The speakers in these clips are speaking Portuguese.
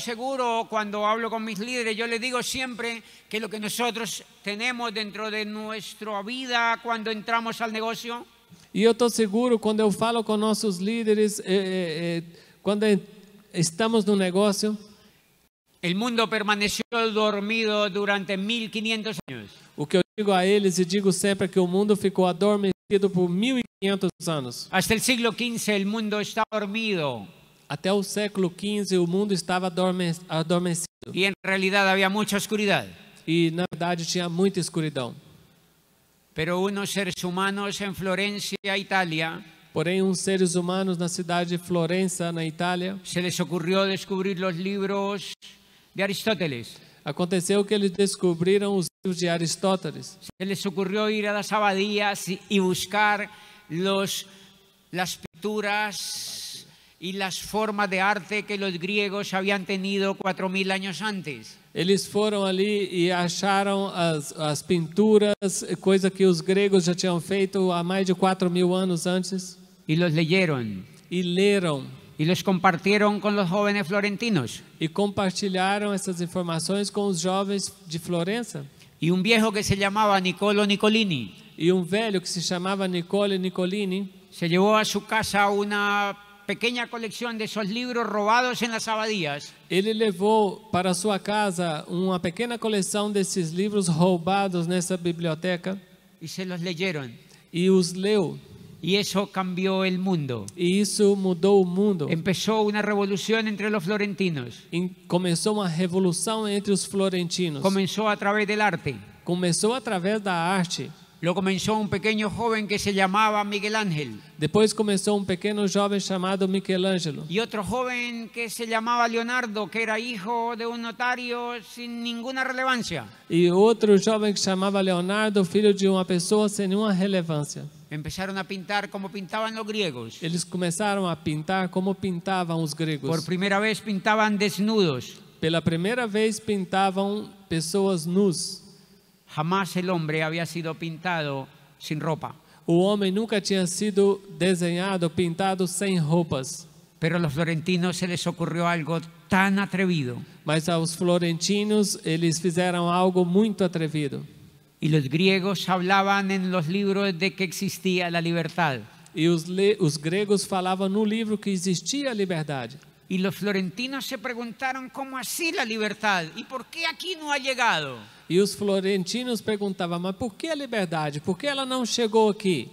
seguro cuando hablo con mis líderes, yo les digo siempre que lo que nosotros tenemos dentro de nuestra vida cuando entramos al negocio. Y yo estoy seguro cuando hablo falo nuestros líderes, eh, eh, eh, cuando estamos en un negocio. El mundo permaneció dormido durante 1500 años. Lo que yo digo a ellos y e digo siempre que el mundo ficou adormecido por 1500 años. E Hasta el siglo XV el mundo está dormido. Até o século XV o mundo estava adormecido. E em realidade havia muita escuridão. E na verdade tinha muita escuridão. Pero unos seres humanos em Florença, Itália. Porém, uns seres humanos na cidade de Florença, na Itália, se les ocurrió descobrir os livros de Aristóteles. Aconteceu que eles descobriram os livros de Aristóteles. Se les ocurrió ir às abadias e buscar los, las pinturas y las formas de arte que los griegos habían tenido cuatro mil años antes. Eles foram ali e acharam as, as pinturas, coisa que os gregos já tinham feito há mais de quatro mil anos antes. e os leram E leram. e os compartilharam com os jovens florentinos. E compartilharam essas informações com os jovens de Florença. e um viejo que se chamava nicolo Nicolini. E um velho que se chamava nicole Nicolini. Se levou a sua casa uma pequena coleção de seus livros roubados em las abadias. Ele levou para sua casa uma pequena coleção desses livros roubados nessa biblioteca. e se los leyeron. E os leu. Y eso cambió el mundo. E isso mudou o mundo. Empezó una revolución entre los florentinos. E começou uma revolução entre os florentinos. Comenzó a través del arte. Começou através da arte. Lo comenzó un pequeño joven que se llamaba Miguel Ángel. Depois começou um pequeno jovem chamado Michelangelo. Y otro joven que se llamaba Leonardo, que era hijo de un notario sin ninguna relevancia. E outro jovem que chamava Leonardo, filho de uma pessoa sem nenhuma relevância. Empezaron a pintar como pintaban los griegos. Eles começaram a pintar como pintavam os gregos. Por primera vez pintaban desnudos. Pela primeira vez pintavam pessoas nus. Jamás el hombre había sido pintado sin ropa. O homem nunca tinha sido desenhado, pintado sem roupas. Pero a los florentinos se les ocurrió algo tan atrevido. Mas aos florentinos eles fizeram algo muito atrevido. E os gregos falavam em los livros de que existia a liberdade. E os, os gregos falavam no livro que existia a liberdade. Y los florentinos se preguntaron cómo así la libertad y por qué aquí no ha llegado. E os florentinos perguntavam, mas por que a liberdade? Por que ela não chegou aqui?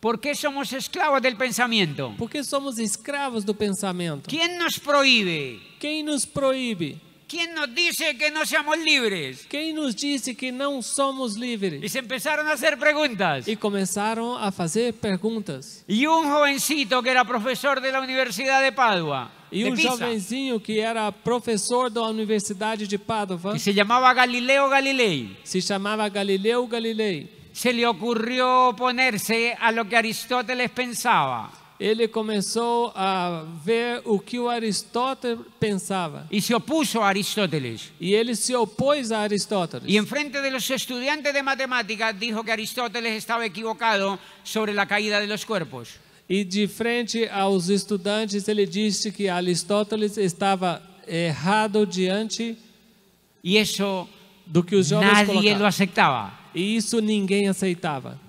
¿Por qué somos esclavos del pensamiento? Porque somos escravos do pensamento. ¿Quién nos prohíbe? Quem nos proíbe? ¿Quién nos dice que no seamos libres? Quién nos dice que no somos libres? Y se empezaron a hacer preguntas. Y comenzaron a hacer preguntas. Y un jovencito que era profesor de la Universidad de Padua. Y un jovencito que era profesor da Universidade de Padova. Que se llamaba Galileo Galilei. Se llamaba Galileo Galilei. Se le ocurrió oponerse a lo que Aristóteles pensaba. ele começou a ver o que o Aristóteles pensava. e se opôs a Aristóteles. E ele se opôs a Aristóteles. E em frente dos estudantes de matemática, disse que Aristóteles estava equivocado sobre a caída dos corpos. E de frente aos estudantes ele disse que Aristóteles estava errado diante e isso do que os jovens nadie colocavam. lo aceitava. E isso ninguém aceitava.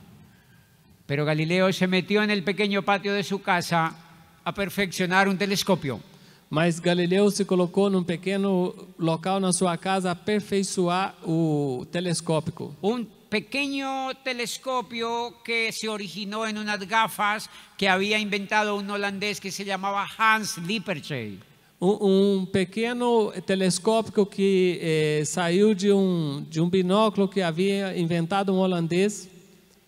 Pero Galileo se metió en el pequeño patio de su casa a perfeccionar un telescopio. Mas Galileu se colocou num pequeno local na sua casa a aperfeiçoar o telescópico. Um pequeno telescópio que se originou em umas gafas que havia inventado um holandês que se chamava Hans Lippershey. Um, um pequeno telescópio que eh, saiu de um, de um binóculo que havia inventado um holandês.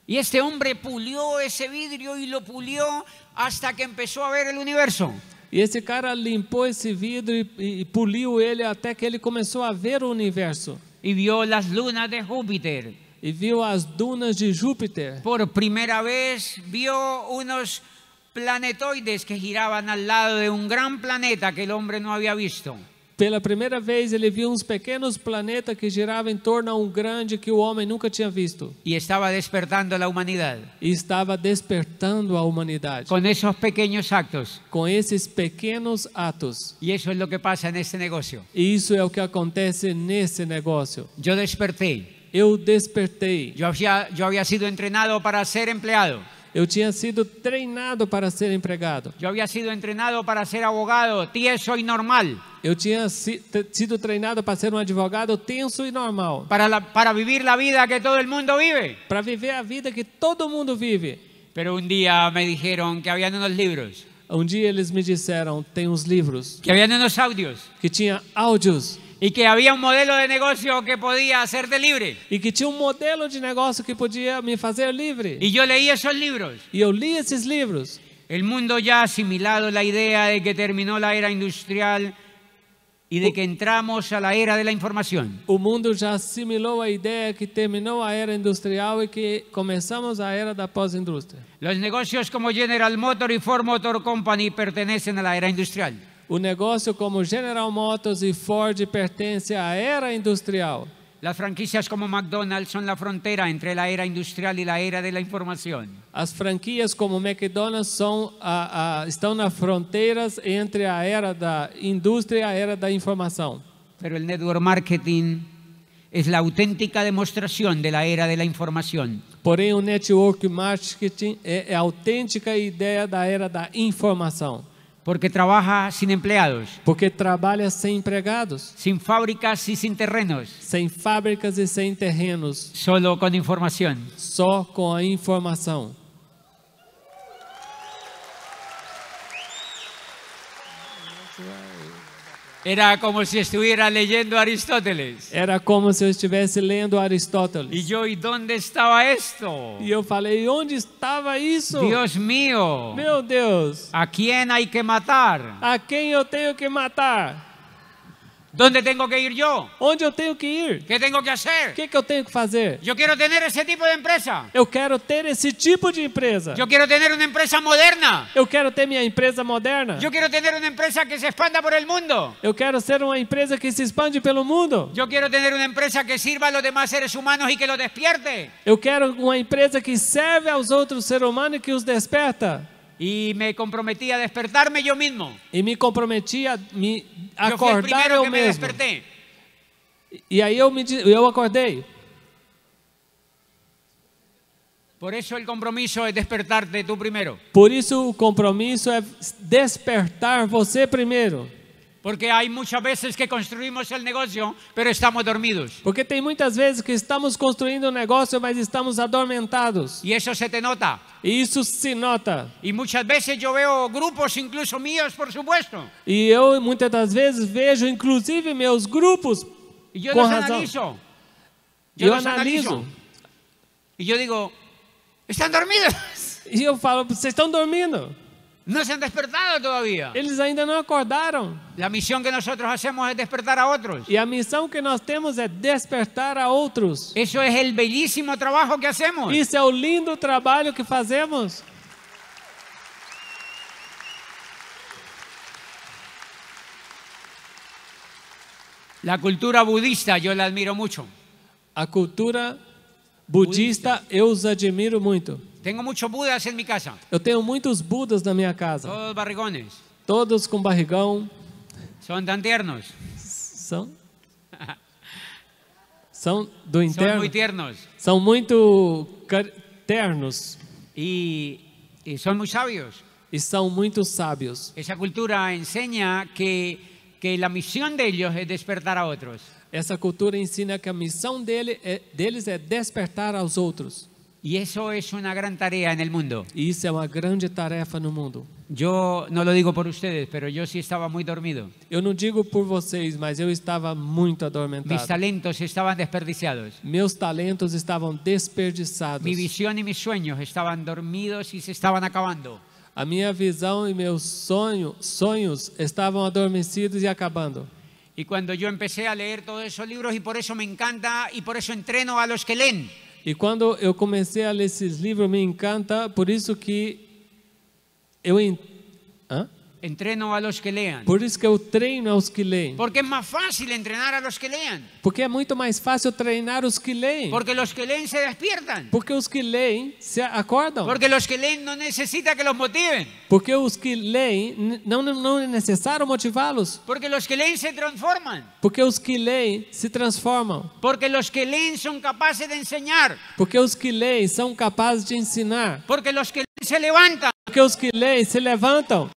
Y este hombre pulió ese vidrio y lo pulió hasta que empezó a ver el universo. Y e este cara limpou ese vidrio y e, e pulió él hasta que él comenzó a ver o universo. Y vio las lunas de Júpiter. Y vio las dunas de Júpiter. Por primera vez vio unos planetoides que giraban al lado de un gran planeta que el hombre no había visto. pela primeira vez ele viu uns pequenos planetas que giravam em torno a um grande que o homem nunca tinha visto. E estava despertando a humanidade. E estava despertando a humanidade. Com esses pequenos atos. Com esses pequenos atos. E isso é o que passa nesse negócio. E isso é o que acontece nesse negócio. Eu despertei. Eu despertei. Eu havia, eu havia sido treinado para ser empregado. Eu tinha sido treinado para ser empregado. Eu havia sido treinado para ser abogado, tenso e normal. Eu tinha sido treinado para ser um advogado tenso e normal. Para la, para viver a vida que todo el mundo vive. Para viver a vida que todo mundo vive. Pero un día me dijeron que habían unos libros. Um dia eles me disseram tem uns livros. Que havia uns áudios. Que tinha áudios. Y que había un modelo de negocio que podía hacerte libre. Y que tinha un um modelo de negocio que podía me fazer libre. Y yo leí esos libros. Y e yo leí esos libros. El mundo ha asimilado la idea de que terminó la era industrial y de que entramos a la era de la información. El mundo ya asimiló la idea que terminó la era industrial y e que comenzamos a era de la los Los negocios como General Motor y Ford Motor Company pertenecen a la era industrial. O negócio como General Motors e Ford pertence à era industrial. As franquias como McDonald's são a fronteira entre a era industrial e a era da informação. As franquias como McDonald's são, a, a, estão nas fronteiras entre a era da indústria e a era da informação. Pero el network marketing es la auténtica demostración de la era de la información. Porém, o network marketing é, é a autêntica ideia da era da informação. Porque trabalha sem empregados. Porque trabalha sem empregados. Sem fábricas e sem terrenos. Sem fábricas e sem terrenos. Só com informação. Só com a informação. Era como se estivesse lendo Aristóteles. Era como se eu estivesse lendo Aristóteles. E eu, e onde estava isto? E eu falei, onde estava isso? Deus meu. Meu Deus. A quem há que matar? A quem eu tenho que matar? Onde tenho que ir eu? Onde eu tenho que ir? que tenho que fazer? O que, que eu tenho que fazer? Eu quero ter esse tipo de empresa. Eu quero ter esse tipo de empresa. Eu quero ter uma empresa moderna. Eu quero ter minha empresa moderna. Eu quero ter uma empresa que se expanda por el mundo. Eu quero ser uma empresa que se expande pelo mundo. Eu quero ter uma empresa que sirva a los demás seres humanos e que los despierte. Eu quero uma empresa que serve aos outros seres humanos e que os desperta. Y me comprometí a despertarme yo mismo. Y me comprometí a me acordar yo, fui el primero que Me desperté. Y ahí yo me yo acordei. Por eso el compromiso es despertarte tú primero. Por eso el compromiso es despertar você primero. Porque há muitas vezes que construímos o negócio, pero estamos dormidos. Porque tem muitas vezes que estamos construindo um negócio, mas estamos adormentados. E isso se te nota. E isso se nota. E muitas vezes eu vejo grupos, incluso míos, por supuesto. E eu muitas das vezes vejo inclusive meus grupos E eu com razão. eu analiso. analiso. E eu digo, estão dormidos. E eu falo, vocês estão dormindo. No se han despertado todavía. Ellos ainda no acordaron. La misión que nosotros hacemos es despertar a otros. Y e a misión que nos temos é despertar a otros. Eso es el bellísimo trabajo que hacemos. Isso es el lindo trabajo que fazemos. La cultura budista yo la admiro mucho. La cultura budista, budista. eu os admiro muito. Tenho muitos budas em minha casa. Eu tenho muitos budas na minha casa. Todos barrigones. Todos com barrigão. São tão ternos. São? São do interno. São muito ternos. São muito ternos. E, e são muito sábios. E são muito sábios. Essa cultura ensina que que a missão deles é despertar a outros. Essa cultura ensina que a missão dele é, deles é despertar aos outros. Y eso es una gran tarea en el mundo. E isso é uma grande tarefa no mundo. Yo no lo digo por ustedes, pero yo sí estaba muy dormido. Eu não digo por vocês, mas eu estava muito adormentado. Mis talentos estaban desperdiciados. Meus talentos estavam desperdiçados. Mi visión y mis sueños estaban dormidos y se estaban acabando. A minha visão e meus sueños sonhos estavam adormecidos e acabando. Y cuando yo empecé a leer todos esos libros y por eso me encanta y por eso entreno a los que leen. E quando eu comecei a ler esses livros, me encanta, por isso que eu. Hã? Entreno a los que lean. Por isso que eu treino aos que leem. Porque é mais fácil treinar a los que leem. Porque é muito mais fácil treinar os que leem. Porque os que leem se despiertam. Porque os que leem se acordam. Porque os que leem não necessita que os motivem. Porque os que leem não não é necessário motivá-los. Porque os que leem se transformam. Porque os que leem se transformam. Porque os que leem são capazes de ensinar. Porque os que leem são capazes de ensinar. Porque os que leem se levantam. Porque os que leem se levantam.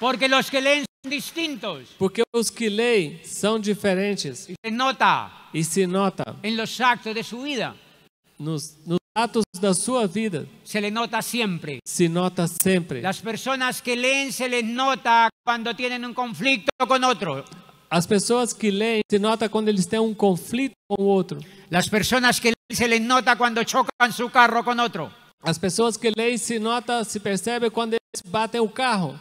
Porque os que leem são distintos. Porque os que leem são diferentes. E se nota. E se nota. Em los actos de sua vida. Nos, nos atos da sua vida. Se le nota sempre. Se nota sempre. As pessoas que leem se les nota quando têm um conflito com outro. As pessoas que leem se nota quando eles têm um conflito com o outro. As pessoas que leem se les nota quando chocam seu carro com outro. As pessoas que leem se nota, se percebe quando eles batem o carro.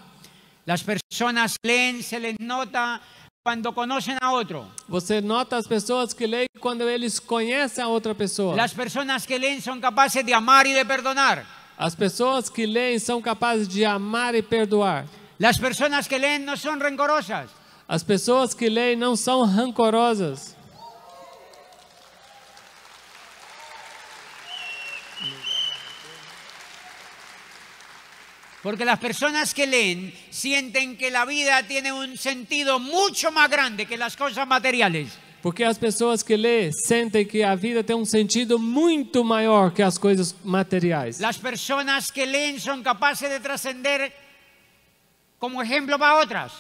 Las personas leen, se les nota quando conhecem a outro. Você nota as pessoas que leem quando eles conhecem a outra pessoa. As pessoas que leem são capazes de amar e de perdonar. As pessoas que leem são capazes de amar e perdoar. As pessoas que leem não são rancorosas. As pessoas que leem não são rancorosas. Porque las personas que leen sienten que la vida tiene un sentido mucho más grande que las cosas materiales. Porque personas que leen son que la vida tiene un um sentido mucho mayor que las cosas Las personas que leen son capaces de trascender como ejemplo para otras.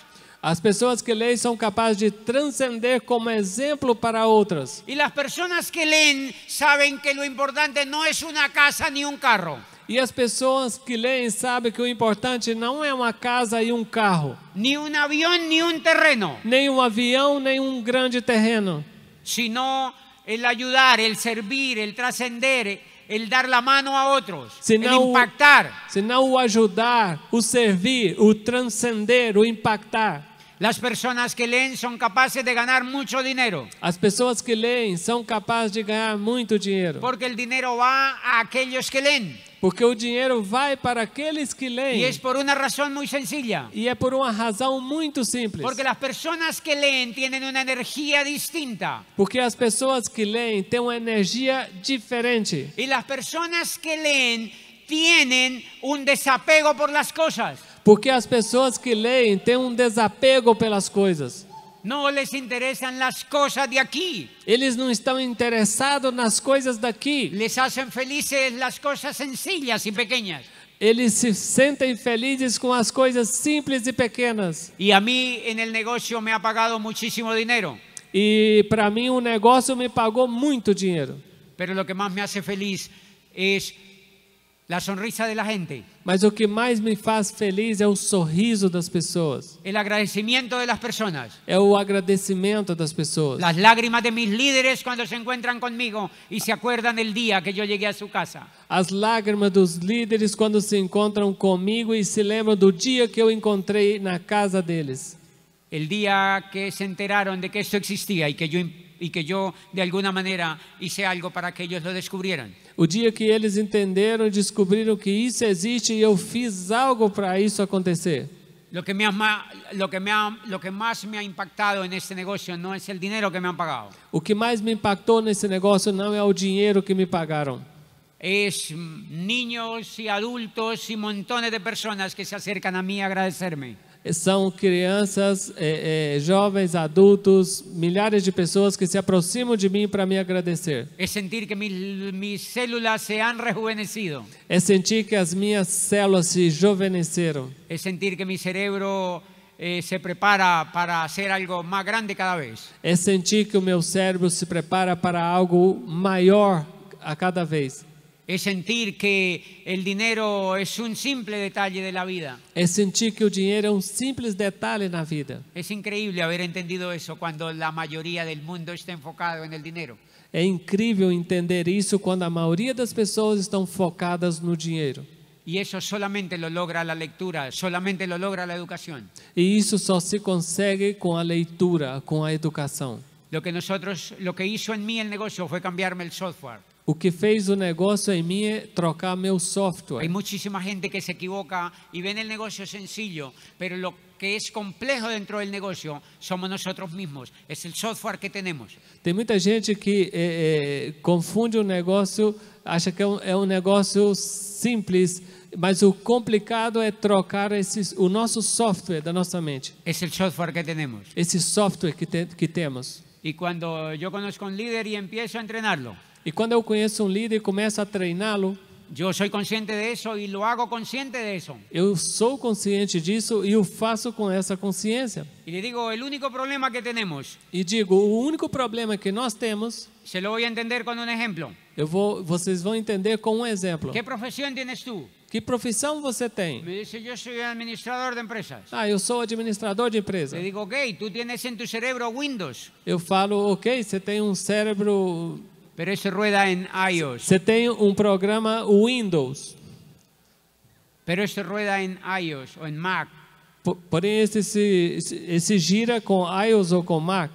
Y personas que leen son de transcender como ejemplo para otras. Y las personas que leen saben que lo importante no es una casa ni un carro. E as pessoas que leem sabem que o importante não é uma casa e um carro. nem um avião, nem um terreno. Nem um avião, nem um grande terreno. Sino el ajudar, el servir, el trascender, el dar la mano a outros, senão, el impactar. Senão o ajudar, o servir, o transcender, o impactar. As pessoas que leem são capazes de ganhar muito dinheiro. As pessoas que leem são capazes de ganhar muito dinheiro. Porque o dinheiro vai a aqueles que leem. Porque o dinheiro vai para aqueles que leem. E é por uma razão muito sencilla. E é por uma razão muito simples. Porque as pessoas que leem têm uma energia distinta. Porque as pessoas que leem têm uma energia diferente. E as pessoas que leem têm um desapego por as coisas. Porque as pessoas que leem têm um desapego pelas coisas. Não lhes interessam as coisas de aqui. Eles não estão interessados nas coisas daqui. Les hacen felizes as coisas sencillas e pequenas. Eles se sentem felizes com as coisas simples e pequenas. E a mim, em el negócio, me ha pagado muchísimo dinheiro. E para mim, o negócio me pagou muito dinheiro. Pero lo que mais me hace feliz es La sonrisa de la gente. Mas o que mais me faz feliz é o sorriso das pessoas. El agradecimiento de las personas. É o agradecimento das pessoas. Las lágrimas de mis líderes cuando se encuentran conmigo y se acuerdan el día que yo llegué a su casa. As lágrimas dos líderes quando se encontram comigo e se lembram do dia que eu encontrei na casa deles. El día que se enteraron de que esto existía y que yo e que eu de alguma maneira hice algo para que eles lo descobrieran. O dia que eles entenderam, descobriram que isso existe e eu fiz algo para isso acontecer. Lo que, me ha, lo, que me ha, lo que más me ha impactado en este negocio no es el dinero que me han pagado. O que mais me impactou nesse negócio não é o dinheiro que me pagaram. Es niños y adultos y montones de personas que se acercan a mí a agradecerme são crianças, é, é, jovens, adultos, milhares de pessoas que se aproximam de mim para me agradecer. É sentir que minhas células se han rejuvenecido. É sentir que as minhas células se rejuvenesceram. É sentir que meu cérebro eh, se prepara para ser algo mais grande cada vez. É sentir que o meu cérebro se prepara para algo maior a cada vez. Es sentir que el dinero es un simple detalle de la vida. Es sentir que dinero es un simple simples en la vida. Es increíble haber entendido eso cuando la mayoría del mundo está enfocado en el dinero. Es increíble entender eso cuando la a de las personas están focadas el dinero. Y eso solamente lo logra la lectura, solamente lo logra la educación. Y eso solo se consegue con la lectura, con la educación. Lo que nosotros, lo que hizo en mí el negocio fue cambiarme el software. O que fez o negócio em mim é trocar meu software. Tem muitíssima gente que se equivoca e vê o negócio sencillo, mas o que é complejo dentro do negócio somos nós mesmos. É o software que temos. Tem muita gente que é, é, confunde o negócio, acha que é um, é um negócio simples, mas o complicado é trocar esses, o nosso software da nossa mente. É o software que temos. Esse software que, te, que temos. E quando eu conheço um líder e empiezo a treiná-lo e quando eu conheço um líder e começo a treiná-lo, eu sou consciente disso e lo hago consciente disso. Eu sou consciente disso e o faço com essa consciência. E lhe digo, o único problema que temos. E digo, o único problema que nós temos. Se lo voy a entender con un ejemplo. Eu vou, vocês vão entender com um exemplo. Que profissão tienes tu? Que profissão você tem? Me dice, eu sou administrador de empresas. Ah, eu sou administrador de empresas. Eu digo, ok, tu tienes em tu cerebro Windows. Eu falo, ok, você tem um cérebro Pero eso rueda en iOS. Você tem um programa Windows. Pero eso rueda en iOS ou em Mac. Porém, esse, esse, esse gira com iOS ou com Mac.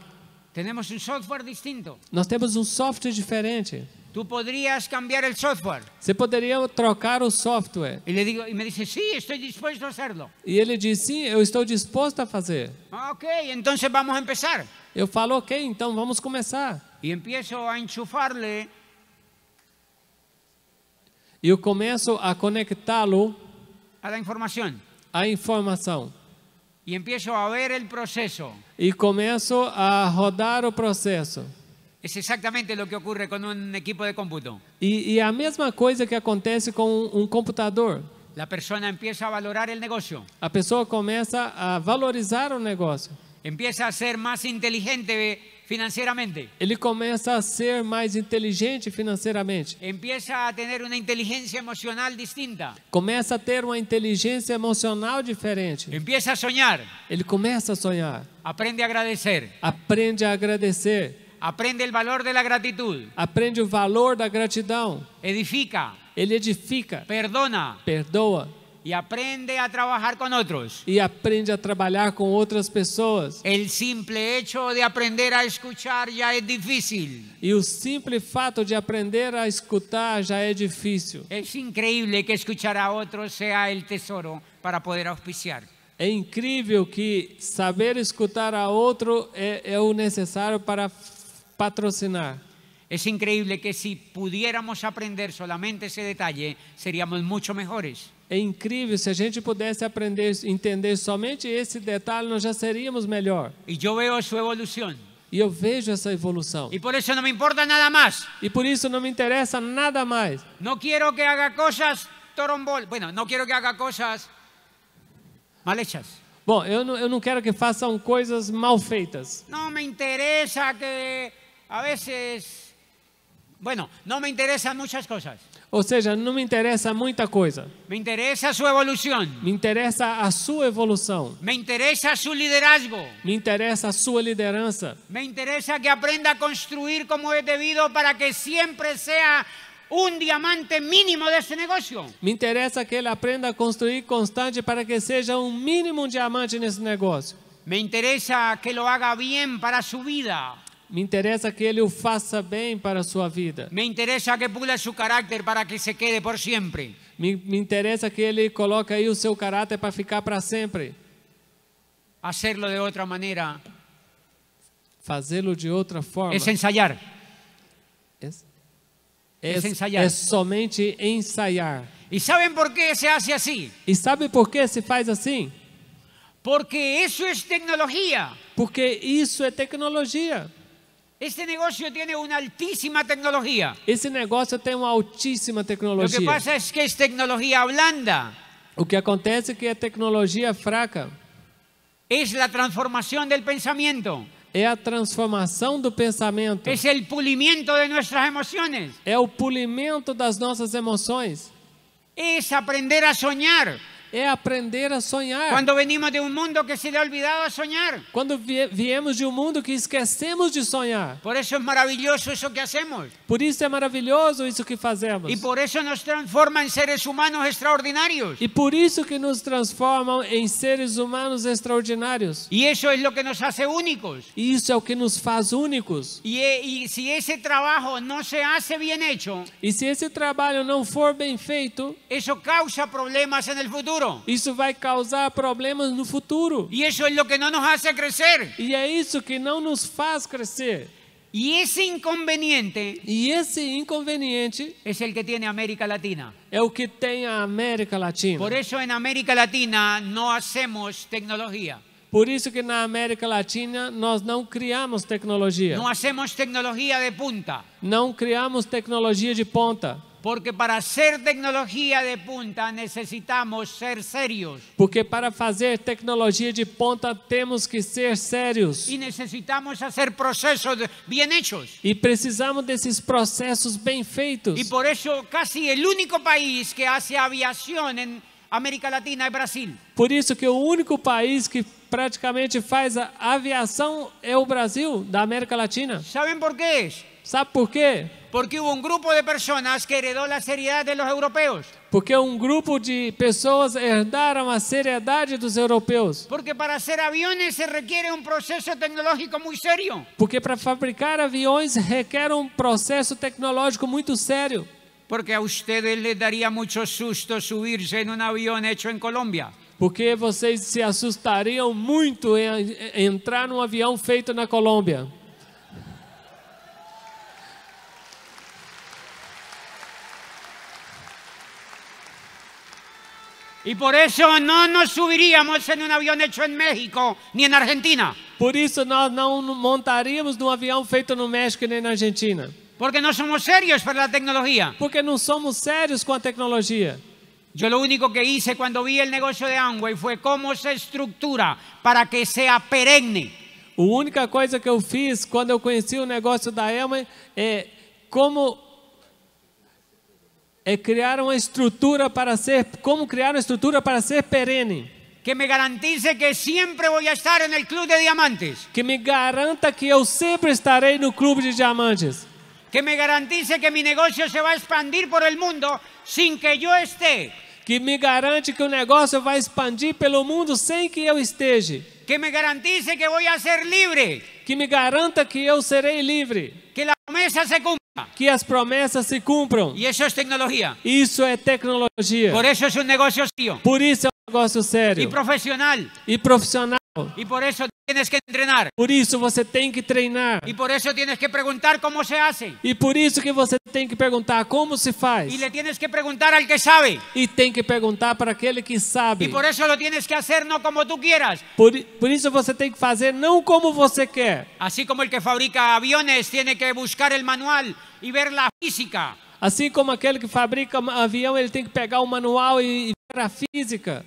Temos um software distinto. Nós temos um software diferente. Tu poderias cambiar o software. Você poderia trocar o software. E, digo, e me disse, sim, sí, estou disposto a fazer. E ele disse, sim, eu estou disposto a fazer. Ok, então vamos começar. Eu falo, ok, então vamos começar. E empiezo a enchufarle. Eu começo a conectá-lo à informação. À informação. E empiezo a ver o processo. E começo a rodar o processo. É exatamente o que ocorre com um equipo de cómputo. E, e a mesma coisa que acontece com um computador. a valorar A pessoa começa a valorizar o negócio. Empieza a ser más inteligente financieramente. Ele começa a ser mais inteligente financeiramente. Empieza a ter uma inteligência emocional distinta. Começa a ter uma inteligência emocional diferente. Empieza a sonhar. Ele começa a sonhar. Aprende a agradecer. Aprende a agradecer. Aprende o valor da gratidão. Aprende o valor da gratidão. Edifica. Ele edifica. Perdona. Perdoa Y aprende a trabajar con otros. Y e aprende a trabajar con otras personas. El simple hecho de aprender a escuchar ya es difícil. Y e el simple fato de aprender a escuchar ya es difícil. Es increíble que escuchar a otros sea el tesoro para poder auspiciar. Es increíble que saber escutar a otro es é necesario para patrocinar. Es increíble que si pudiéramos aprender solamente ese detalle, seríamos mucho mejores. É incrível se a gente pudesse aprender, entender somente esse detalhe, nós já seríamos melhor. E eu vejo sua evolução. E eu vejo essa evolução. E por isso não me importa nada mais. E por isso não me interessa nada mais. Não quero que haga coisas torombol. Bueno, não quero que haga coisas mal hechas. Bom, eu não, eu não quero que façam coisas mal feitas. Não me interessa que a vezes, bueno, não me interessam muitas coisas. Ou seja, não me interessa muita coisa. Me interessa a sua evolução. Me interessa a sua evolução. Me interessa seu liderazgo. Me interessa a sua liderança. Me interessa que aprenda a construir como é devido para que sempre seja um diamante mínimo desse negócio. Me interessa que ele aprenda a construir constante para que seja um mínimo diamante nesse negócio. Me interessa que lo haga bem para sua vida. Me interessa que ele o faça bem para a sua vida. Me interessa que pule seu caráter para que se quede por sempre. Me, me interessa que ele coloque aí o seu caráter para ficar para sempre. Hacerlo de outra maneira. Fazê-lo de outra forma. É ensaiar. É, é, é ensaiar. É somente ensaiar. E sabem por que se faz assim? E sabe por que se faz assim? Porque isso é tecnologia. Porque isso é tecnologia. Este negócio tem uma altíssima tecnologia. Esse negócio tem uma altíssima tecnologia. O que passa é que é tecnologia blanda. O que acontece é que a é tecnologia fraca. É a transformação do pensamento. É a transformação do pensamento. É o polimento de nossas emoções. É o polimento das nossas emoções. É aprender a sonhar. É aprender a sonhar. Quando venimos de um mundo que se lhe olvidado sonhar. Quando viemos de um mundo que esquecemos de sonhar. Por isso é maravilhoso isso que fazemos. Por isso é maravilhoso isso que fazemos. E por isso nos transforma em seres humanos extraordinários. E por isso que nos transformam em seres humanos extraordinários. E isso é o que nos faz únicos. E isso é o que nos faz únicos. E, e se esse trabalho não se faz bem feito, E se esse trabalho não for bem feito. Isso causa problemas no futuro futuro. Isso vai causar problemas no futuro. E isso é o que não nos faz crescer. E é isso que não nos faz crescer. E esse inconveniente. E esse inconveniente. É o que tem a América Latina. É o que tem a América Latina. Por isso, na América Latina, não fazemos tecnologia. Por isso que na América Latina nós não criamos tecnologia. Não fazemos tecnologia de ponta. Não criamos tecnologia de ponta. Porque para ser tecnologia de ponta necessitamos ser sérios. Porque para fazer tecnologia de ponta temos que ser sérios. E necessitamos fazer processos bem feitos. E precisamos desses processos bem feitos. E por isso, quase o único país que faz aviação em América Latina é Brasil. Por isso que o único país que praticamente faz a aviação é o Brasil, da América Latina. Sabem por quê? Sabe por quê? Porque houve um grupo de pessoas que heredou a seriedade dos europeus. Porque um grupo de pessoas herdaram a seriedade dos europeus. Porque para ser aviões se requer um processo tecnológico muito sério. Porque para fabricar aviões requer um processo tecnológico muito sério. Porque a vocês lhe daria muito susto subirse em um avião feito em Colômbia. Porque vocês se assustariam muito em entrar num avião feito na Colômbia. Y por eso no nos subiríamos en un avión hecho en México ni en Argentina. Por isso nós não montaríamos num avião feito no México nem na Argentina. Porque no somos serios para la tecnología. Porque não somos sérios com a tecnologia. Yo lo único que hice cuando vi el negocio de Amway fue cómo se estructura para que sea perenne. A única coisa que eu fiz quando eu conheci o negócio da Emma é como é criar uma estrutura para ser, como criar uma estrutura para ser perene. Que me garantize que sempre vou estar no clube de diamantes. Que me garanta que eu sempre estarei no clube de diamantes. Que me garantize que meu negócio se vai expandir por el mundo sem que eu esteja. Que me garante que o negócio vai expandir pelo mundo sem que eu esteja. Que me garantize que vou ser livre. Que me garanta que eu serei livre. Que a promessa se cumpra. Ah. que as promessas se cumpram. E isso é tecnologia. Isso é tecnologia. Por isso é um negócio sério. Por isso é um negócio sério. E profissional. E profissional. E por isso tienes que treinar. Por isso você tem que treinar. E por isso tienes que perguntar como se hace. E por isso que você tem que perguntar como se faz. E le tienes que perguntar al que sabe. E tem que perguntar para aquele que sabe. E por isso lo tienes que hacer no como tú quieras. Por, por isso você tem que fazer não como você quer. Assim como el que fabrica aviones tiene que buscar el manual e ver la física. Assim como aquele que fabrica avião, ele tem que pegar o manual e ver a física.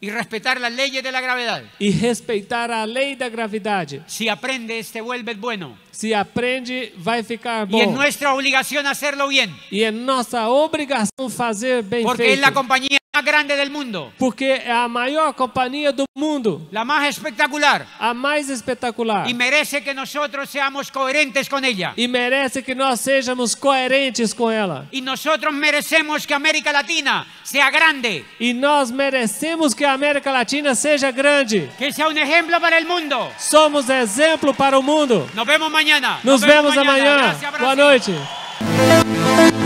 Y respetar las leyes de la gravedad. Y respetar a lei da gravidade. Si aprende, se este vuelve bueno. Si aprende, vai ficar bom. y nuestra obligación hacerlo bien. Y e en é nossa obrigação fazer bem Porque feito. Porque compañía. grande del mundo. Porque é a maior companhia do mundo. La más espectacular. A mais espetacular. E merece que nós sejamos coerentes com ela. E merece que nós sejamos coerentes com ela. E nós merecemos que América Latina seja grande. E nós merecemos que América Latina seja grande. Que seja um exemplo para o mundo. Somos exemplo para o mundo. Nos vemos amanhã. Nos, Nos vemos, vemos amanhã. Gracias, Boa noite.